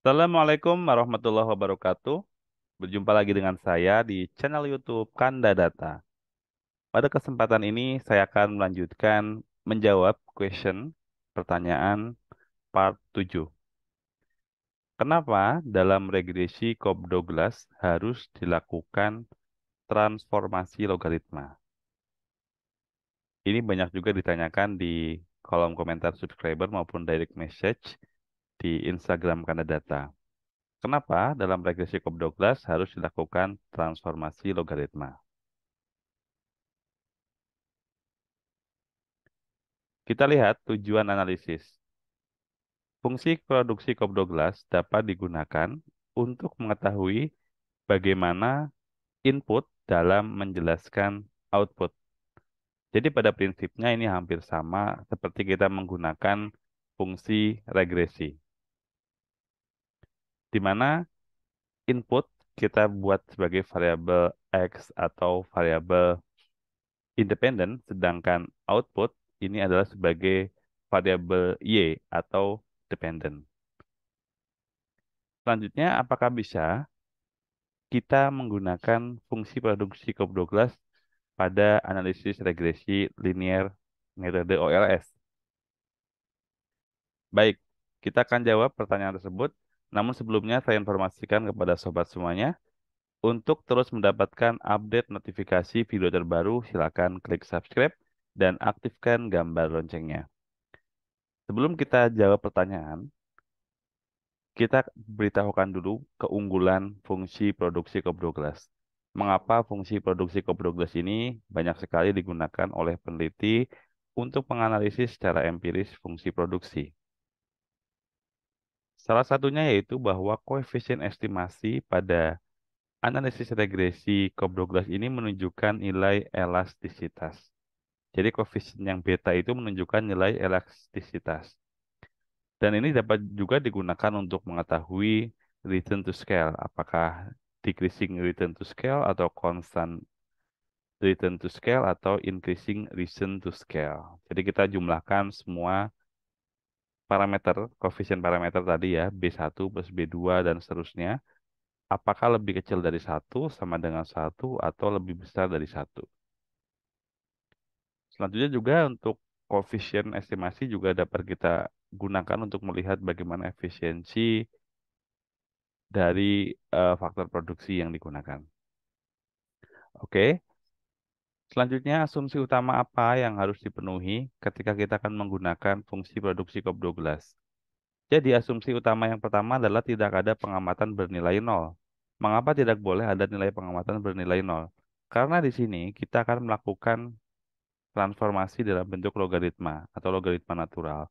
Assalamualaikum warahmatullahi wabarakatuh. Berjumpa lagi dengan saya di channel YouTube Kanda Data. Pada kesempatan ini saya akan melanjutkan menjawab question pertanyaan part 7. Kenapa dalam regresi Cobb Douglas harus dilakukan transformasi logaritma? Ini banyak juga ditanyakan di kolom komentar subscriber maupun direct message di Instagram Data. Kenapa dalam regresi Cobb Douglas harus dilakukan transformasi logaritma? Kita lihat tujuan analisis. Fungsi produksi Cobb Douglas dapat digunakan untuk mengetahui bagaimana input dalam menjelaskan output. Jadi pada prinsipnya ini hampir sama seperti kita menggunakan fungsi regresi di mana input kita buat sebagai variabel x atau variabel independen, sedangkan output ini adalah sebagai variabel y atau dependent. Selanjutnya, apakah bisa kita menggunakan fungsi produksi Cobb Douglas pada analisis regresi linier metode OLS? Baik, kita akan jawab pertanyaan tersebut namun sebelumnya saya informasikan kepada sobat semuanya, untuk terus mendapatkan update notifikasi video terbaru, silakan klik subscribe dan aktifkan gambar loncengnya. Sebelum kita jawab pertanyaan, kita beritahukan dulu keunggulan fungsi produksi Cobb Douglas. Mengapa fungsi produksi Cobb Douglas ini banyak sekali digunakan oleh peneliti untuk menganalisis secara empiris fungsi produksi. Salah satunya yaitu bahwa koefisien estimasi pada analisis regresi Cobb Douglas ini menunjukkan nilai elastisitas. Jadi koefisien yang beta itu menunjukkan nilai elastisitas. Dan ini dapat juga digunakan untuk mengetahui return to scale, apakah decreasing return to scale atau constant return to scale atau increasing return to scale. Jadi kita jumlahkan semua parameter, koefisien parameter tadi ya, B1 plus B2 dan seterusnya, apakah lebih kecil dari satu sama dengan satu atau lebih besar dari satu. Selanjutnya juga untuk koefisien estimasi juga dapat kita gunakan untuk melihat bagaimana efisiensi dari uh, faktor produksi yang digunakan. Oke, Selanjutnya, asumsi utama apa yang harus dipenuhi ketika kita akan menggunakan fungsi produksi COP12? Jadi, asumsi utama yang pertama adalah tidak ada pengamatan bernilai nol. Mengapa tidak boleh ada nilai pengamatan bernilai nol? Karena di sini kita akan melakukan transformasi dalam bentuk logaritma atau logaritma natural.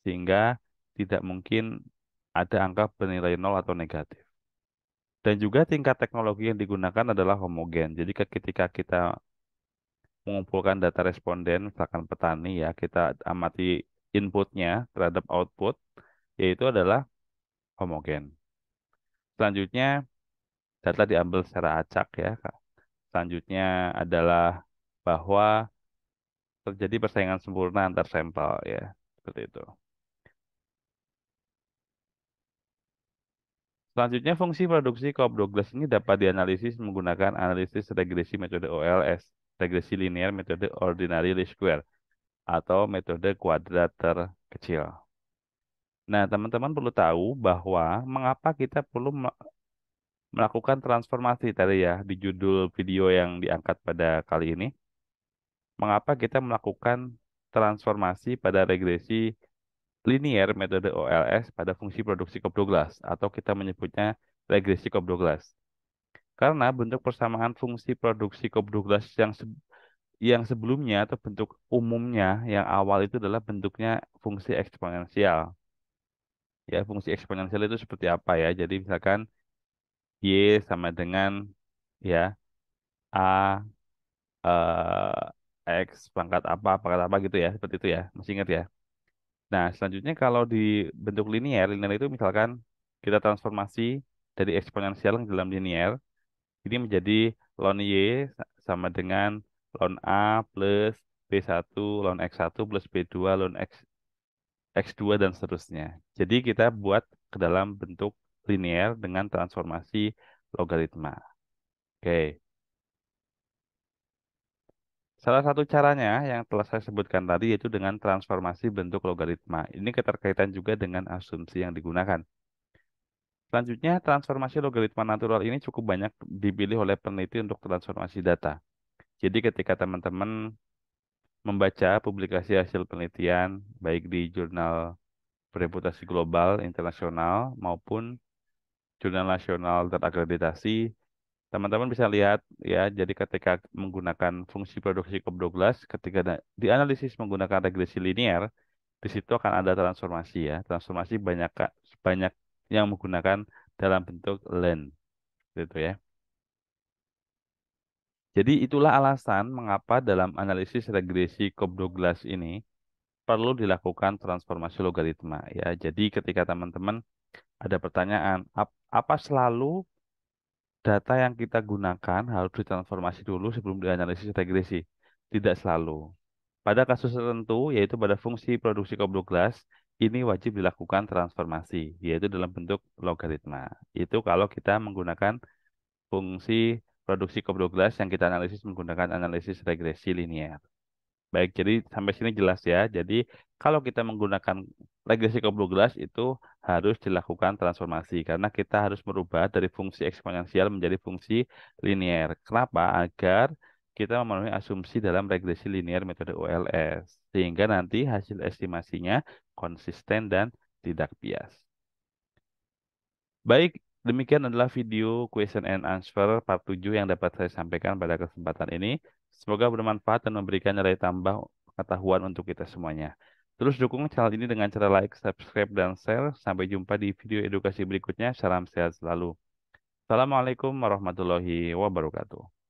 Sehingga tidak mungkin ada angka bernilai nol atau negatif. Dan juga tingkat teknologi yang digunakan adalah homogen. Jadi ketika kita mengumpulkan data responden, misalkan petani ya, kita amati inputnya terhadap output, yaitu adalah homogen. Selanjutnya, data diambil secara acak ya. Selanjutnya adalah bahwa terjadi persaingan sempurna antar sampel ya, seperti itu. Selanjutnya, fungsi produksi Cobb-Douglas ini dapat dianalisis menggunakan analisis regresi metode OLS regresi linear metode ordinary least square atau metode kuadrat terkecil. Nah, teman-teman perlu tahu bahwa mengapa kita perlu melakukan transformasi tadi ya di judul video yang diangkat pada kali ini. Mengapa kita melakukan transformasi pada regresi linear metode OLS pada fungsi produksi Cobb-Douglas atau kita menyebutnya regresi Cobb-Douglas. Karena bentuk persamaan fungsi produksi Cobb-Douglas yang se yang sebelumnya atau bentuk umumnya yang awal itu adalah bentuknya fungsi eksponensial. Ya, fungsi eksponensial itu seperti apa ya? Jadi misalkan y sama dengan ya a eh, x pangkat apa pangkat apa gitu ya, seperti itu ya. Masih ingat ya? Nah, selanjutnya kalau di bentuk linier, linier itu misalkan kita transformasi dari eksponensial ke dalam linier, ini menjadi ln Y sama dengan ln A plus B1 ln X1 plus B2 ln X, X2 dan seterusnya. Jadi kita buat ke dalam bentuk linear dengan transformasi logaritma. Oke. Salah satu caranya yang telah saya sebutkan tadi yaitu dengan transformasi bentuk logaritma. Ini keterkaitan juga dengan asumsi yang digunakan. Selanjutnya, transformasi logaritma natural ini cukup banyak dipilih oleh peneliti untuk transformasi data. Jadi ketika teman-teman membaca publikasi hasil penelitian, baik di jurnal reputasi global, internasional, maupun jurnal nasional terakreditasi, teman-teman bisa lihat ya, jadi ketika menggunakan fungsi produksi Cobb-Douglas, ketika dianalisis menggunakan regresi linier, di situ akan ada transformasi ya. Transformasi banyak banyak yang menggunakan dalam bentuk len. Gitu ya. Jadi itulah alasan mengapa dalam analisis regresi Cobb-Douglas ini perlu dilakukan transformasi logaritma ya. Jadi ketika teman-teman ada pertanyaan ap apa selalu data yang kita gunakan harus ditransformasi dulu sebelum dianalisis regresi? Tidak selalu. Pada kasus tertentu yaitu pada fungsi produksi Cobb-Douglas ini wajib dilakukan transformasi, yaitu dalam bentuk logaritma. Itu kalau kita menggunakan fungsi produksi Cobb-Douglas yang kita analisis menggunakan analisis regresi linear. Baik, jadi sampai sini jelas ya. Jadi kalau kita menggunakan regresi Cobb-Douglas itu harus dilakukan transformasi karena kita harus merubah dari fungsi eksponensial menjadi fungsi linear. Kenapa? Agar kita memenuhi asumsi dalam regresi linear metode OLS. Sehingga nanti hasil estimasinya konsisten, dan tidak bias. Baik, demikian adalah video question and answer part 7 yang dapat saya sampaikan pada kesempatan ini. Semoga bermanfaat dan memberikan nilai tambah pengetahuan untuk kita semuanya. Terus dukung channel ini dengan cara like, subscribe, dan share. Sampai jumpa di video edukasi berikutnya. Salam sehat selalu. Assalamualaikum warahmatullahi wabarakatuh.